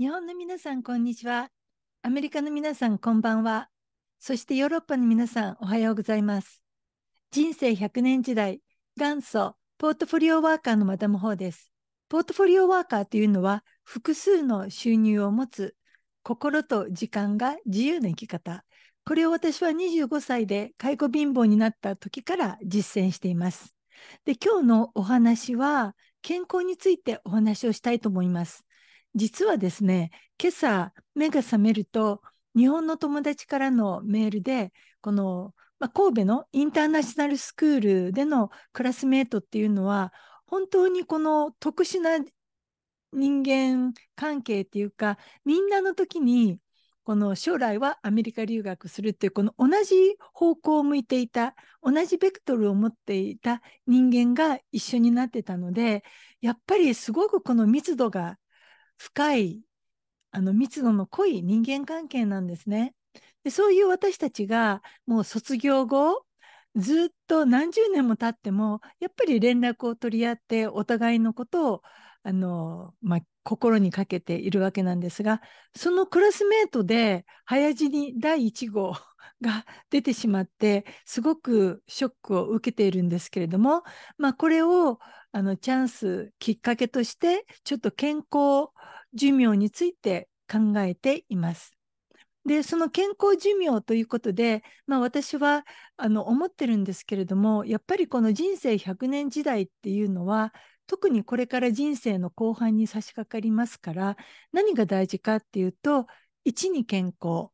日本の皆さん、こんにちは。アメリカの皆さん、こんばんは。そしてヨーロッパの皆さん、おはようございます。人生100年時代、元祖、ポートフォリオワーカーのマダム・ホーです。ポートフォリオワーカーというのは、複数の収入を持つ、心と時間が自由な生き方。これを私は25歳で介護貧乏になった時から実践しています。で、今日のお話は、健康についてお話をしたいと思います。実はですね、今朝目が覚めると、日本の友達からのメールで、この、まあ、神戸のインターナショナルスクールでのクラスメートっていうのは、本当にこの特殊な人間関係っていうか、みんなの時に、この将来はアメリカ留学するっていう、この同じ方向を向いていた、同じベクトルを持っていた人間が一緒になってたので、やっぱりすごくこの密度が深いあの密度の濃い人間関係なんですね。でそういう私たちがもう卒業後ずっと何十年も経ってもやっぱり連絡を取り合ってお互いのことをあの、まあ、心にかけているわけなんですがそのクラスメートで早死に第1号が出てしまってすごくショックを受けているんですけれども、まあ、これをあのチャンスきっかけとしてちょっと健康寿命について考えています。でその健康寿命ということで、まあ、私はあの思ってるんですけれどもやっぱりこの人生100年時代っていうのは特にこれから人生の後半に差し掛かりますから何が大事かっていうと1に健康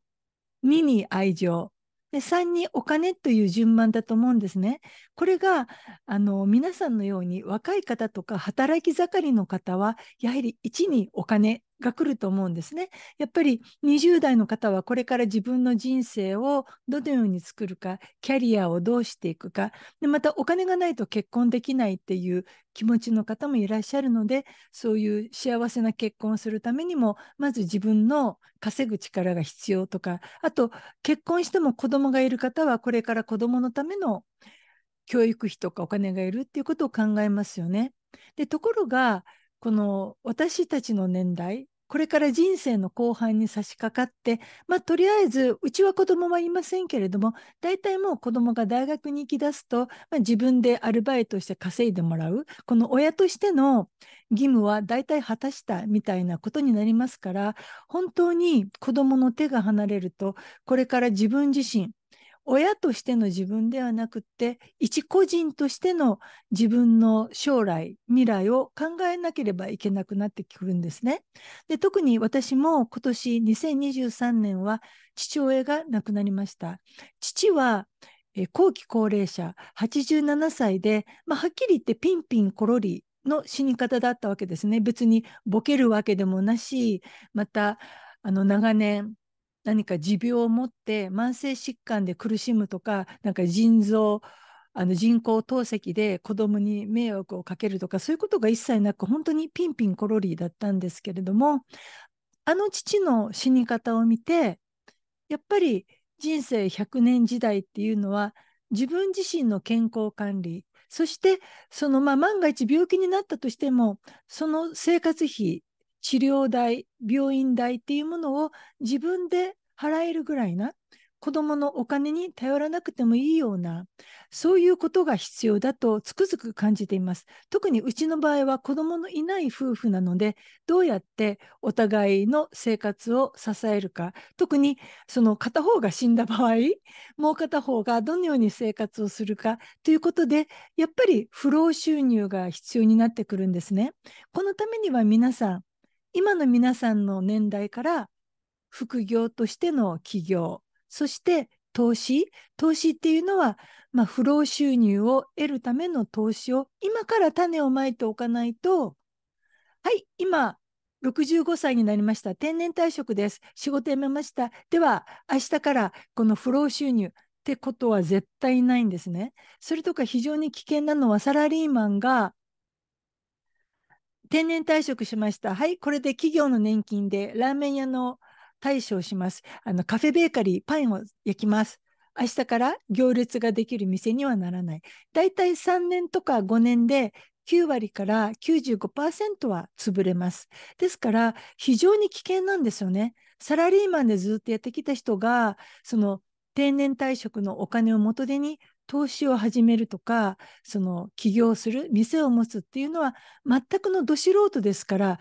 2に愛情で3にお金という順番だと思うんですね。これがあの皆さんのように若い方とか働き盛りの方はやはり1にお金が来ると思うんですね。やっぱり20代の方はこれから自分の人生をどのように作るか、キャリアをどうしていくか、でまたお金がないと結婚できないっていう気持ちの方もいらっしゃるので、そういう幸せな結婚をするためにも、まず自分の稼ぐ力が必要とか、あと結婚しても子供がいる方はこれから子供のための教育費とかお金がいるっていうことを考えますよね。でところがこの私たちの年代これから人生の後半に差し掛かって、まあ、とりあえず、うちは子供はいませんけれども、大体もう子供が大学に行き出すと、まあ、自分でアルバイトして稼いでもらう、この親としての義務は大体果たしたみたいなことになりますから、本当に子供の手が離れると、これから自分自身、親としての自分ではなくて、一個人としての自分の将来、未来を考えなければいけなくなってくるんですね。で特に私も今年2023年は父親が亡くなりました。父は後期高齢者87歳で、まあ、はっきり言ってピンピンコロリの死に方だったわけですね。別にボケるわけでもなし、またあの長年何か持病を持って慢性疾患で苦しむとか、なんか腎臓、あの人工透析で子供に迷惑をかけるとかそういうことが一切なく本当にピンピンコロリだったんですけれどもあの父の死に方を見てやっぱり人生100年時代っていうのは自分自身の健康管理そしてその、まあ、万が一病気になったとしてもその生活費治療代、病院代っていうものを自分で払えるぐらいな、子供のお金に頼らなくてもいいような、そういうことが必要だとつくづく感じています。特にうちの場合は子供のいない夫婦なので、どうやってお互いの生活を支えるか、特にその片方が死んだ場合、もう片方がどのように生活をするかということで、やっぱり不労収入が必要になってくるんですね。このためには皆さん、今の皆さんの年代から副業としての起業、そして投資、投資っていうのは、まあ、不労収入を得るための投資を今から種をまいておかないと、はい、今、65歳になりました。定年退職です。仕事辞めました。では、明日からこの不労収入ってことは絶対ないんですね。それとか非常に危険なのはサラリーマンが定年退職しました。はい、これで企業の年金でラーメン屋の大将します。あのカフェベーカリー、パンを焼きます。明日から行列ができる店にはならない。だいたい3年とか5年で9割から95%は潰れます。ですから非常に危険なんですよね。サラリーマンでずっとやってきた人がその定年退職のお金を元手に投資を始めるとか、その起業する、店を持つっていうのは、全くのど素人ですから、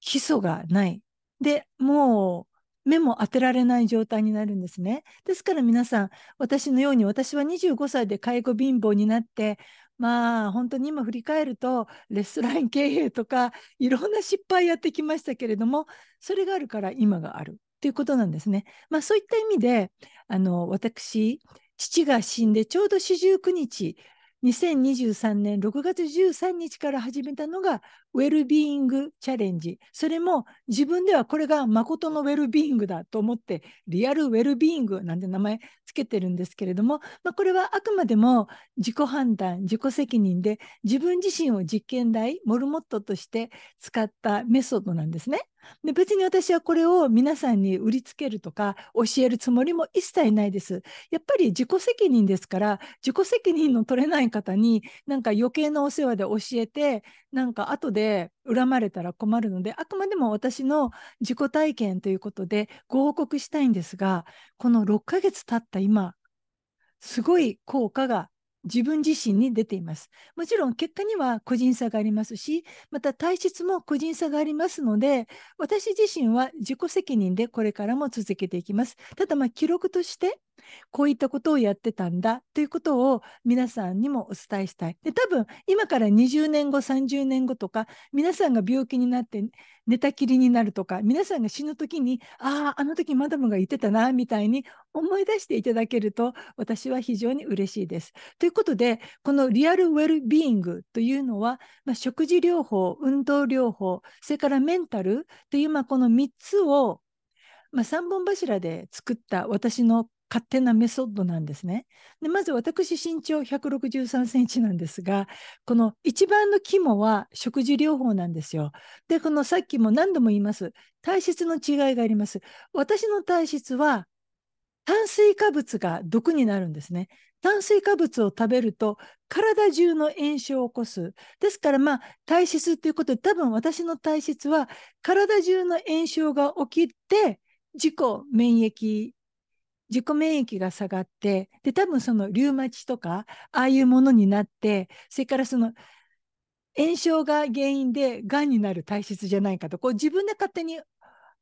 基礎がない。で、もう目も当てられない状態になるんですね。ですから皆さん、私のように、私は25歳で介護貧乏になって、まあ本当に今振り返るとレストラン経営とかいろんな失敗やってきましたけれどもそれがあるから今があるということなんですね。まあそういった意味であの私父が死んでちょうど四十九日、2023年6月13日から始めたのがウェルビーイングチャレンジ。それも自分ではこれが誠のウェルビーイングだと思って、リアルウェルビーイングなんて名前つけてるんですけれども、まあ、これはあくまでも自己判断、自己責任で自分自身を実験台、モルモットとして使ったメソッドなんですね。で別に私はこれを皆さんに売りつけるとか教えるつもりも一切ないです。やっぱり自己責任ですから自己責任の取れない方になんか余計なお世話で教えてなんか後でで恨まれたら困るのであくまでも私の自己体験ということでご報告したいんですがこの6ヶ月経った今すごい効果が自分自身に出ています。もちろん結果には個人差がありますし、また体質も個人差がありますので、私自身は自己責任でこれからも続けていきます。ただ、ま記録としてこういったことをやってたんだということを皆さんにもお伝えしたい。で多分今から20年後30年後とか皆さんが病気になって寝たきりになるとか皆さんが死ぬ時にあああの時マダムが言ってたなみたいに思い出していただけると私は非常に嬉しいです。ということでこのリアルウェルビーイングというのは、まあ、食事療法運動療法それからメンタルという、まあ、この3つをまあ、3本柱で作った私の勝手なメソッドなんですね。でまず私身長163センチなんですが、この一番の肝は食事療法なんですよ。で、このさっきも何度も言います、体質の違いがあります。私の体質は炭水化物が毒になるんですね。炭水化物を食べると体中の炎症を起こす。ですからまあ体質っていうことで多分私の体質は体中の炎症が起きて自己免疫自己免疫が下がって、で、多分そのリウマチとか、ああいうものになって、それからその炎症が原因で癌になる体質じゃないかと、こう自分で勝手に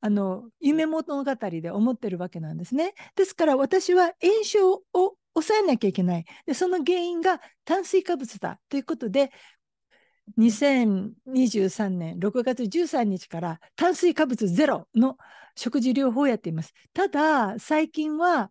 あの夢物語で思ってるわけなんですね。ですから私は炎症を抑えなきゃいけない。で、その原因が炭水化物だということで、2023年6月13日から炭水化物ゼロの食事療法をやっています。ただ、最近は、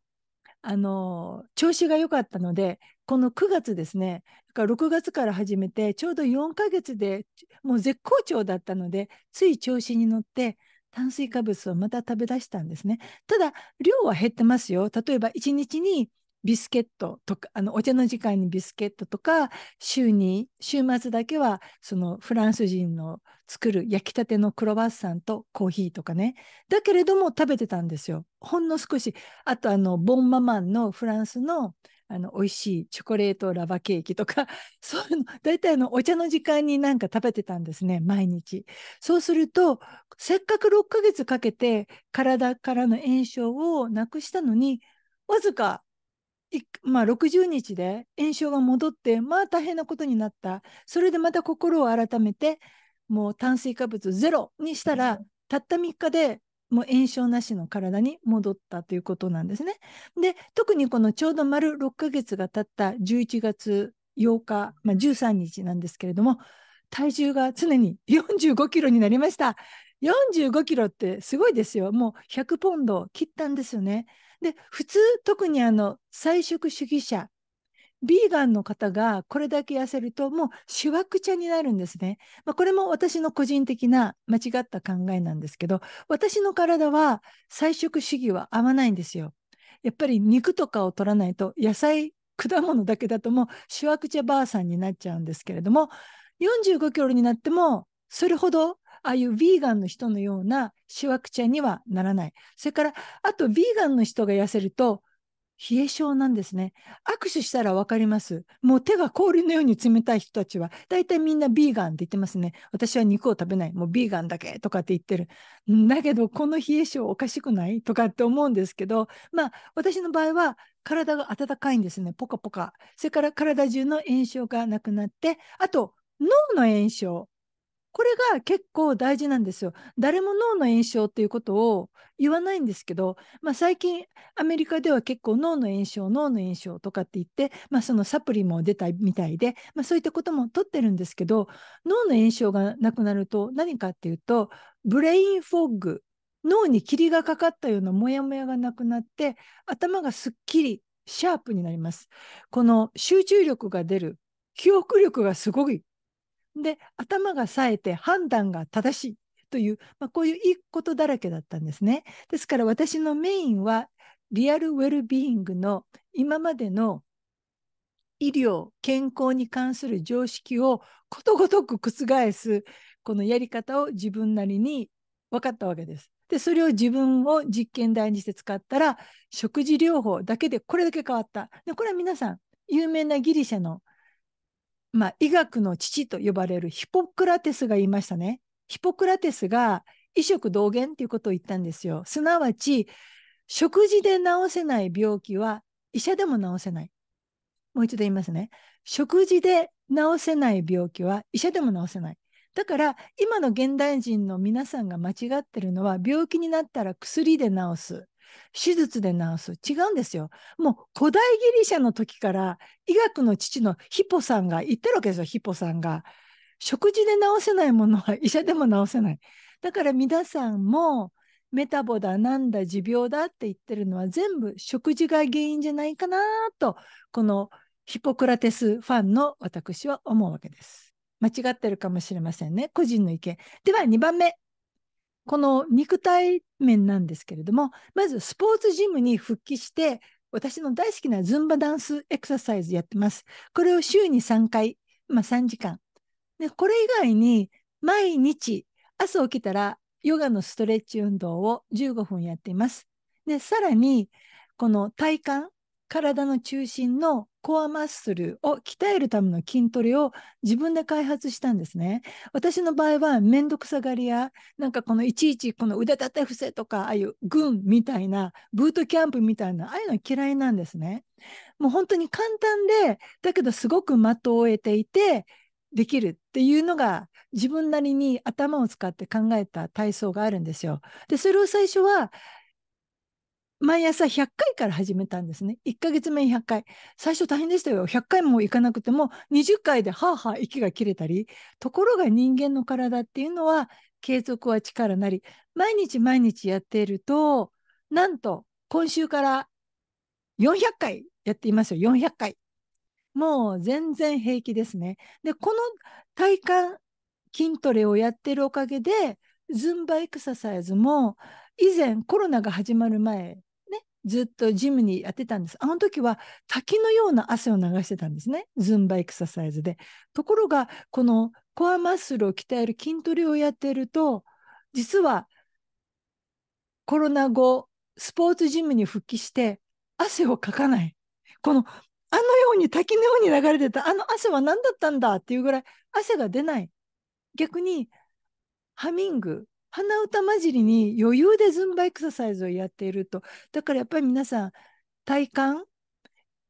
あの、調子が良かったので、この9月ですね、6月から始めて、ちょうど4ヶ月でもう絶好調だったので、つい調子に乗って、炭水化物をまた食べ出したんですね。ただ、量は減ってますよ。例えば、1日にビスケットとか、あの、お茶の時間にビスケットとか、週に、週末だけは、そのフランス人の作る焼きたてのクロワッサンとコーヒーとかね。だけれども食べてたんですよ。ほんの少し。あと、あの、ボンママンのフランスの、あの、美味しいチョコレートラバケーキとか、そういうの、大体あの、お茶の時間になんか食べてたんですね、毎日。そうすると、せっかく6ヶ月かけて体からの炎症をなくしたのに、わずかまあ、60日で炎症が戻ってまあ大変なことになったそれでまた心を改めてもう炭水化物ゼロにしたらたった3日でもう炎症なしの体に戻ったということなんですね。で特にこのちょうど丸6ヶ月が経った11月8日、まあ、13日なんですけれども体重が常に45キロになりました。45キロってすごいですよ。もう100ポンド切ったんですよね。で、普通、特にあの、菜食主義者、ビーガンの方がこれだけ痩せると、もうしわくちゃになるんですね。まあ、これも私の個人的な間違った考えなんですけど、私の体は菜食主義は合わないんですよ。やっぱり肉とかを取らないと、野菜、果物だけだともうしわくちゃばあさんになっちゃうんですけれども、45キロになっても、それほどああいうヴィーガンの人のようなしわくちゃにはならない。それから、あとヴィーガンの人が痩せると、冷え性なんですね。握手したらわかります。もう手が氷のように冷たい人たちは、大体みんなビーガンって言ってますね。私は肉を食べない。もうビーガンだけとかって言ってる。だけど、この冷え性おかしくないとかって思うんですけど、まあ、私の場合は体が温かいんですね。ポカポカ。それから体中の炎症がなくなって、あと、脳の炎症。これが結構大事なんですよ。誰も脳の炎症っていうことを言わないんですけど、まあ、最近アメリカでは結構脳の炎症脳の炎症とかって言って、まあ、そのサプリも出たみたいで、まあ、そういったことも取ってるんですけど脳の炎症がなくなると何かっていうとブレインフォッグ脳に霧がかかったようなモヤモヤがなくなって頭がすっきりシャープになります。この集中力が出る記憶力がすごいで、頭が冴えて判断が正しいという、まあ、こういういいことだらけだったんですね。ですから私のメインは、リアルウェルビーイングの今までの医療、健康に関する常識をことごとく覆す、このやり方を自分なりに分かったわけです。で、それを自分を実験台にして使ったら、食事療法だけでこれだけ変わった。でこれは皆さん、有名なギリシャのまあ、医学の父と呼ばれるヒポクラテスが言いましたね。ヒポクラテスが医食同源ということを言ったんですよ。すなわち、食事で治せない病気は医者でも治せない。もう一度言いますね。食事で治せない病気は医者でも治せない。だから今の現代人の皆さんが間違ってるのは病気になったら薬で治す。手術で治す。違うんですよ。もう古代ギリシャの時から医学の父のヒポさんが言ってるわけですよ、ヒポさんが。食事で治せないものは 医者でも治せない。だから皆さんもメタボだなんだ持病だって言ってるのは全部食事が原因じゃないかなと、このヒポクラテスファンの私は思うわけです。間違ってるかもしれませんね。個人の意見。では2番目。この肉体面なんですけれども、まずスポーツジムに復帰して、私の大好きなズンバダンスエクササイズやってます。これを週に3回、まあ3時間。で、これ以外に毎日朝起きたらヨガのストレッチ運動を15分やっています。で、さらにこの体幹、体の中心のコアマッスルを鍛えるための筋トレを自分で開発したんですね。私の場合はめんどくさがりや、なんかこのいちいちこの腕立て伏せとか、ああいう軍みたいな、ブートキャンプみたいな、ああいうの嫌いなんですね。もう本当に簡単で、だけどすごく的を得ていて、できるっていうのが自分なりに頭を使って考えた体操があるんですよ。で、それを最初は毎朝100回から始めたんですね。1ヶ月目100回。最初大変でしたよ。100回も行かなくても、20回ではあはあ息が切れたり。ところが人間の体っていうのは、継続は力なり、毎日毎日やっていると、なんと今週から400回やっていますよ。400回。もう全然平気ですね。で、この体幹筋トレをやっているおかげで、ズンバエクササイズも以前コロナが始まる前ずっとジムにやってたんです。あの時は滝のような汗を流してたんですね。ズンバエクササイズで。ところが、このコアマッスルを鍛える筋トレをやってると、実はコロナ後、スポーツジムに復帰して汗をかかない。この、あのように滝のように流れてたあの汗は何だったんだっていうぐらい汗が出ない。逆にハミング鼻歌混じりに余裕でズンバエクササイズをやっていると。だからやっぱり皆さん、体幹、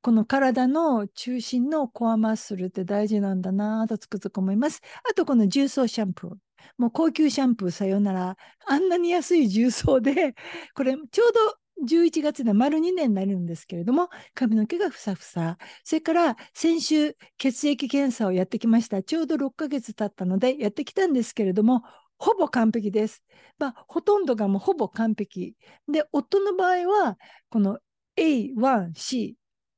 この体の中心のコアマッスルって大事なんだなとつくづく思います。あとこの重曹シャンプー。もう高級シャンプーさよなら。あんなに安い重曹で、これちょうど11月で丸2年になるんですけれども、髪の毛がふさふさ。それから先週血液検査をやってきました。ちょうど6ヶ月経ったのでやってきたんですけれども、ほぼ完璧です。まあ、ほとんどがもうほぼ完璧。で、夫の場合は、この A1C、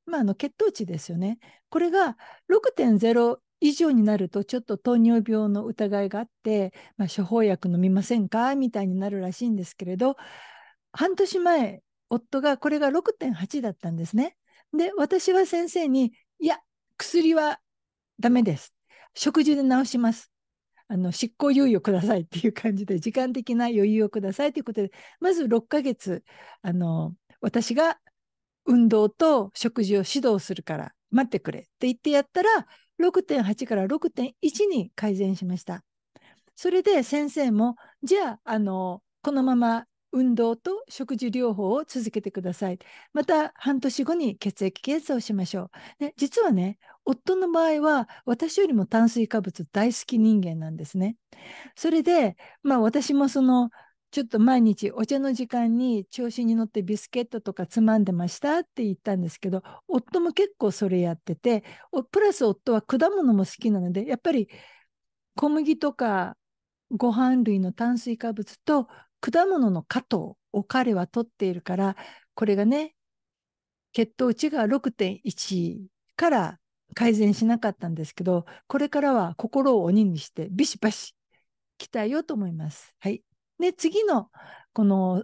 まあ、あの血糖値ですよね。これが6.0以上になると、ちょっと糖尿病の疑いがあって、まあ、処方薬飲みませんかみたいになるらしいんですけれど、半年前、夫がこれが6.8だったんですね。で、私は先生に、いや、薬はダメです。食事で治します。あの執行猶予くださいっていう感じで、時間的な余裕をくださいということで、まず6ヶ月、あの、私が運動と食事を指導するから待ってくれって言ってやったら、6.8から6.1に改善しました。それで先生も、じゃあ、あの、このまま運動と食事療法を続けてください。また半年後に血液検査をしましょう。実はね、夫の場合は私よりも炭水化物大好き人間なんですね。それで、まあ、私もそのちょっと毎日お茶の時間に調子に乗ってビスケットとかつまんでましたって言ったんですけど夫も結構それやっててプラス夫は果物も好きなのでやっぱり小麦とかご飯類の炭水化物と果物の果糖を彼は取っているからこれがね血糖値が6.1から改善しなかったんですけど、これからは心を鬼にしてビシバシ鍛えようと思います。はい。で、次のこの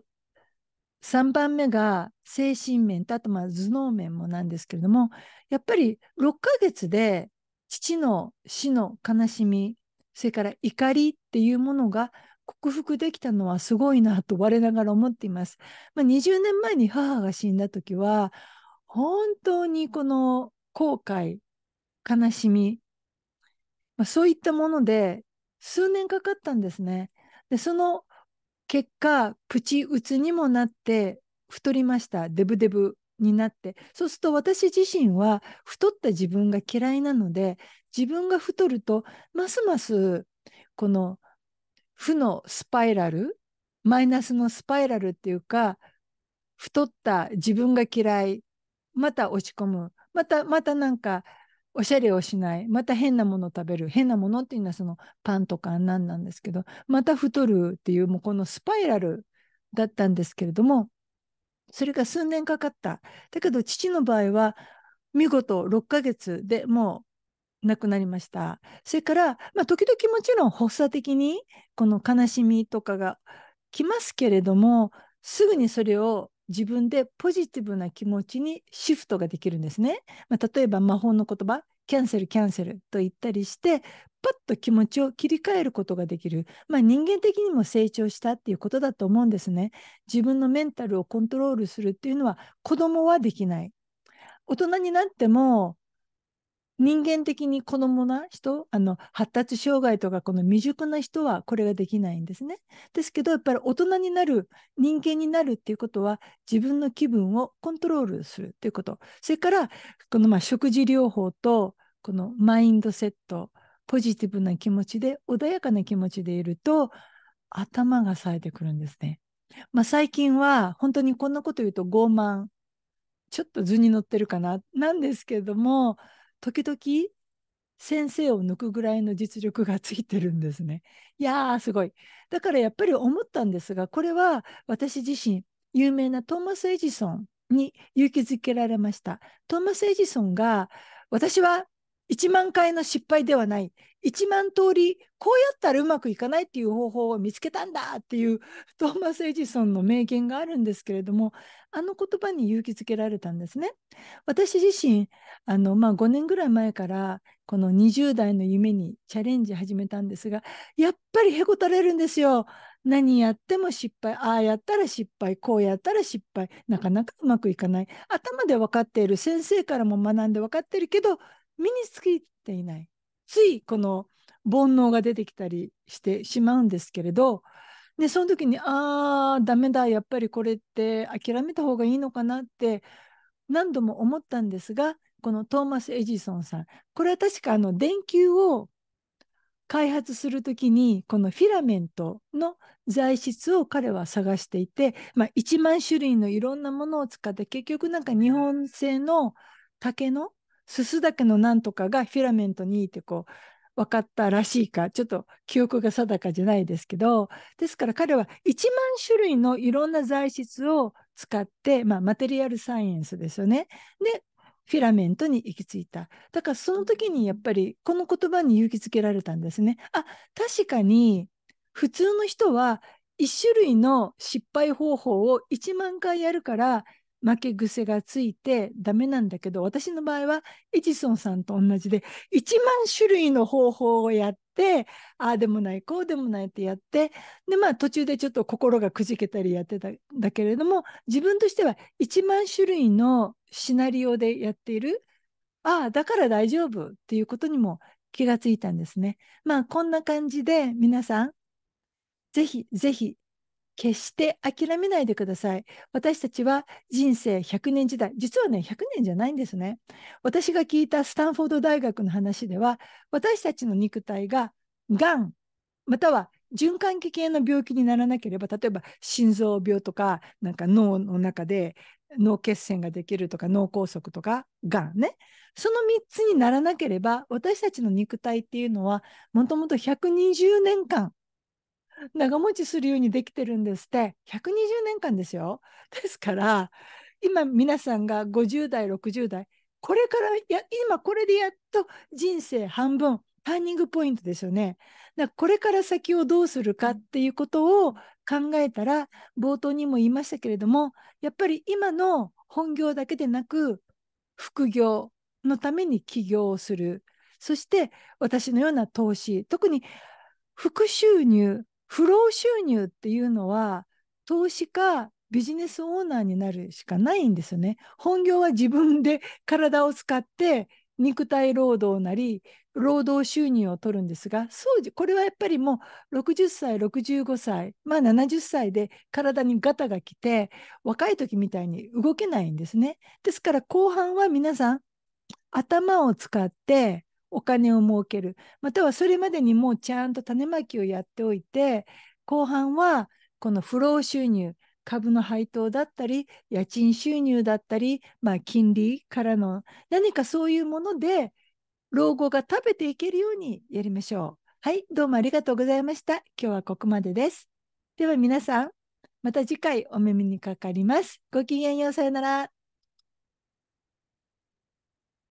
3番目が精神面とあとまあ頭脳面もなんですけれども、やっぱり6ヶ月で父の死の悲しみ、それから怒りっていうものが克服できたのはすごいなと我ながら思っています。まあ、20年前に母が死んだ時は、本当にこの後悔悲しみ、まあ、そういったもので数年かかったんですね。でその結果プチうつにもなって太りましたデブデブになってそうすると私自身は太った自分が嫌いなので自分が太るとますますこの負のスパイラルマイナスのスパイラルっていうか太った自分が嫌いまた落ち込むまたまたなんかおしゃれをしない、また変なもの食べる、変なものっていうのはそのパンとかなんなんですけど、また太るっていう、もうこのスパイラルだったんですけれども、それが数年かかった。だけど父の場合は、見事6ヶ月でもう亡くなりました。それから、まあ、時々もちろん発作的にこの悲しみとかが来ますけれども、すぐにそれを自分でポジティブな気持ちにシフトができるんですね。まあ、例えば魔法の言葉キャンセル、キャンセルと言ったりして、パッと気持ちを切り替えることができる。まあ、人間的にも成長したっていうことだと思うんですね。自分のメンタルをコントロールするっていうのは子供はできない。大人になっても人間的に子供な人あの発達障害とかこの未熟な人はこれができないんですね。ですけどやっぱり大人になる人間になるっていうことは自分の気分をコントロールするっていうことそれからこのまあ食事療法とこのマインドセットポジティブな気持ちで穏やかな気持ちでいると頭が冴えてくるんですね。まあ、最近は本当にこんなこと言うと傲慢ちょっと図に乗ってるかななんですけれども時々先生を抜くぐらいの実力がついてるんですね。いやーすごい。だからやっぱり思ったんですがこれは私自身有名なトーマス・エジソンに勇気づけられました。トーマス・エジソンが私は1万回の失敗ではない1万通りこうやったらうまくいかないっていう方法を見つけたんだっていう トーマス・エジソンの名言があるんですけれどもあの言葉に勇気づけられたんですね。私自身あの、まあ、5年ぐらい前からこの20代の夢にチャレンジ始めたんですがやっぱりへこたれるんですよ。何やっても失敗ああやったら失敗こうやったら失敗なかなかうまくいかない頭で分かっている先生からも学んで分かってるけど身についていないついこの煩悩が出てきたりしてしまうんですけれど、でその時にああダメだやっぱりこれって諦めた方がいいのかなって何度も思ったんですがこのトーマス・エジソンさんこれは確かあの電球を開発する時にこのフィラメントの材質を彼は探していて、まあ、1万種類のいろんなものを使って結局なんか日本製の竹のすすだけのなんとかがフィラメントにってこう分かったらしいかちょっと記憶が定かじゃないですけどですから彼は1万種類のいろんな材質を使って、まあ、マテリアルサイエンスですよね。でフィラメントに行き着いた。だからその時にやっぱりこの言葉に勇気づけられたんですね。あ確かに普通の人は1種類の失敗方法を1万回やるから負け癖がついてダメなんだけど、私の場合はエジソンさんと同じで、1万種類の方法をやって、ああでもない、こうでもないってやって、で、まあ途中でちょっと心がくじけたりやってたんだけれども、自分としては1万種類のシナリオでやっている、ああ、だから大丈夫っていうことにも気がついたんですね。まあこんな感じで皆さん、ぜひぜひ決して諦めないでください。私たちは人生100年時代、実はね、100年じゃないんですね。私が聞いたスタンフォード大学の話では、私たちの肉体ががん、または循環器系の病気にならなければ、例えば心臓病とか、なんか脳の中で脳血栓ができるとか脳梗塞とかがんねその3つにならなければ私たちの肉体っていうのはもともと120年間長持ちするようにできてるんですって120年間ですよ。ですから今皆さんが50代60代これからや今これでやっと人生半分ターニングポイントですよね。だこれから先をどうするかっていうことを考えたら冒頭にも言いましたけれどもやっぱり今の本業だけでなく副業のために起業をするそして私のような投資特に副収入不労収入っていうのは投資家ビジネスオーナーになるしかないんですよね。本業は自分で体を使って肉体労働なり労働収入を取るんですがそうこれはやっぱりもう60歳65歳まあ70歳で体にガタが来て若い時みたいに動けないんですね。ですから後半は皆さん頭を使ってお金を儲ける。またはそれまでにもうちゃんと種まきをやっておいて、後半はこの不労収入、株の配当だったり、家賃収入だったり、まあ、金利からの何かそういうもので、老後が食べていけるようにやりましょう。はい、どうもありがとうございました。今日はここまでです。では皆さん、また次回お目にかかります。ごきげんよう、さよなら。